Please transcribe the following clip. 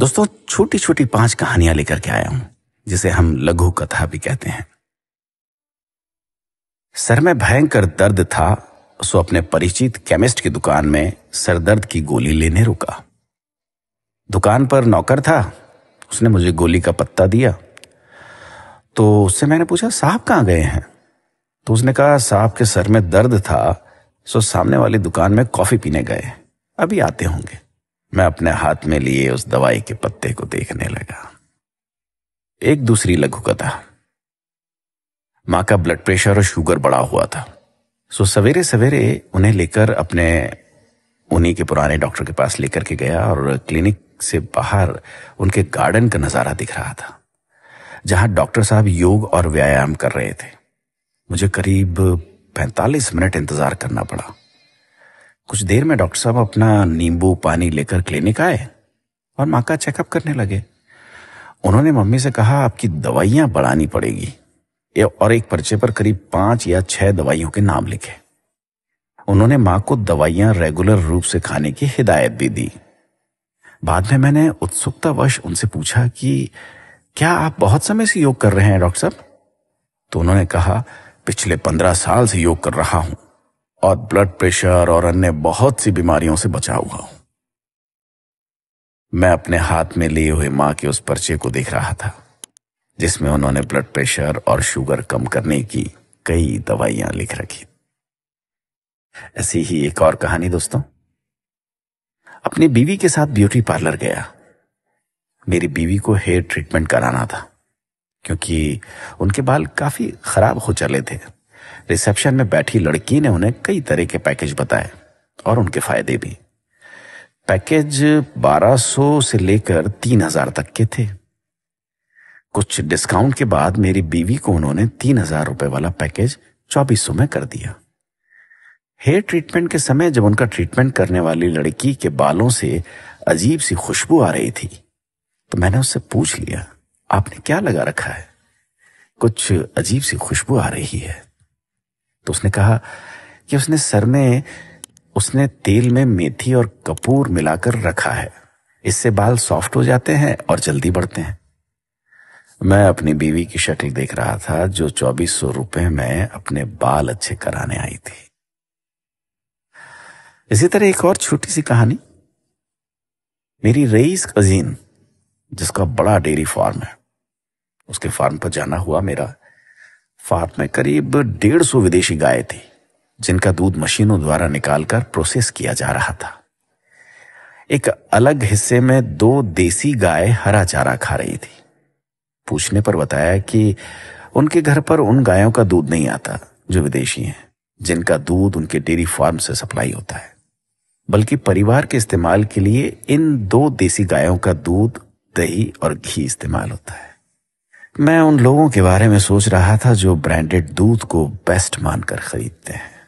दोस्तों छोटी छोटी पांच कहानियां लेकर के आया हूं जिसे हम लघु कथा भी कहते हैं सर में भयंकर दर्द था सो अपने परिचित केमिस्ट की दुकान में सरदर्द की गोली लेने रुका दुकान पर नौकर था उसने मुझे गोली का पत्ता दिया तो उससे मैंने पूछा साहब कहां गए हैं तो उसने कहा साहब के सर में दर्द था सो सामने वाली दुकान में कॉफी पीने गए अभी आते होंगे मैं अपने हाथ में लिए उस दवाई के पत्ते को देखने लगा एक दूसरी लघु कथा माँ का ब्लड प्रेशर और शुगर बढ़ा हुआ था सो सवेरे सवेरे उन्हें लेकर अपने उन्हीं के पुराने डॉक्टर के पास लेकर के गया और क्लिनिक से बाहर उनके गार्डन का नज़ारा दिख रहा था जहां डॉक्टर साहब योग और व्यायाम कर रहे थे मुझे करीब पैंतालीस मिनट इंतजार करना पड़ा कुछ देर में डॉक्टर साहब अपना नींबू पानी लेकर क्लिनिक आए और माँ का चेकअप करने लगे उन्होंने मम्मी से कहा आपकी दवाइयां बढ़ानी पड़ेगी और एक पर्चे पर करीब पांच या छह दवाइयों के नाम लिखे उन्होंने माँ को दवाइयां रेगुलर रूप से खाने की हिदायत भी दी बाद में मैंने उत्सुकतावश उनसे पूछा कि क्या आप बहुत समय से योग कर रहे हैं डॉक्टर साहब तो उन्होंने कहा पिछले पंद्रह साल से योग कर रहा हूं और ब्लड प्रेशर और अन्य बहुत सी बीमारियों से बचा हुआ हूं मैं अपने हाथ में लिए हुए मां के उस पर्चे को देख रहा था जिसमें उन्होंने ब्लड प्रेशर और शुगर कम करने की कई दवाइयां लिख रखी ऐसी ही एक और कहानी दोस्तों अपनी बीवी के साथ ब्यूटी पार्लर गया मेरी बीवी को हेयर ट्रीटमेंट कराना था क्योंकि उनके बाल काफी खराब हो चले थे रिसेप्शन में बैठी लड़की ने उन्हें कई तरह के पैकेज बताए और उनके फायदे भी पैकेज 1200 से लेकर 3000 तक के थे कुछ डिस्काउंट के बाद मेरी बीवी को उन्होंने तीन हजार रुपए वाला पैकेज चौबीस में कर दिया हेयर ट्रीटमेंट के समय जब उनका ट्रीटमेंट करने वाली लड़की के बालों से अजीब सी खुशबू आ रही थी तो मैंने उससे पूछ लिया आपने क्या लगा रखा है कुछ अजीब सी खुशबू आ रही है तो उसने कहा कि उसने सर में उसने तेल में मेथी और कपूर मिलाकर रखा है इससे बाल सॉफ्ट हो जाते हैं और जल्दी बढ़ते हैं मैं अपनी बीवी की शक्ल देख रहा था जो चौबीस सौ रुपए में अपने बाल अच्छे कराने आई थी इसी तरह एक और छोटी सी कहानी मेरी रईस कजीन जिसका बड़ा डेयरी फार्म है उसके फार्म पर जाना हुआ मेरा फार्म में करीब डेढ़ सौ विदेशी गायें थी जिनका दूध मशीनों द्वारा निकालकर प्रोसेस किया जा रहा था एक अलग हिस्से में दो देसी गाय हरा चारा खा रही थी पूछने पर बताया कि उनके घर पर उन गायों का दूध नहीं आता जो विदेशी हैं जिनका दूध उनके डेयरी फार्म से सप्लाई होता है बल्कि परिवार के इस्तेमाल के लिए इन दो देसी गायों का दूध दही और घी इस्तेमाल होता है मैं उन लोगों के बारे में सोच रहा था जो ब्रांडेड दूध को बेस्ट मानकर खरीदते हैं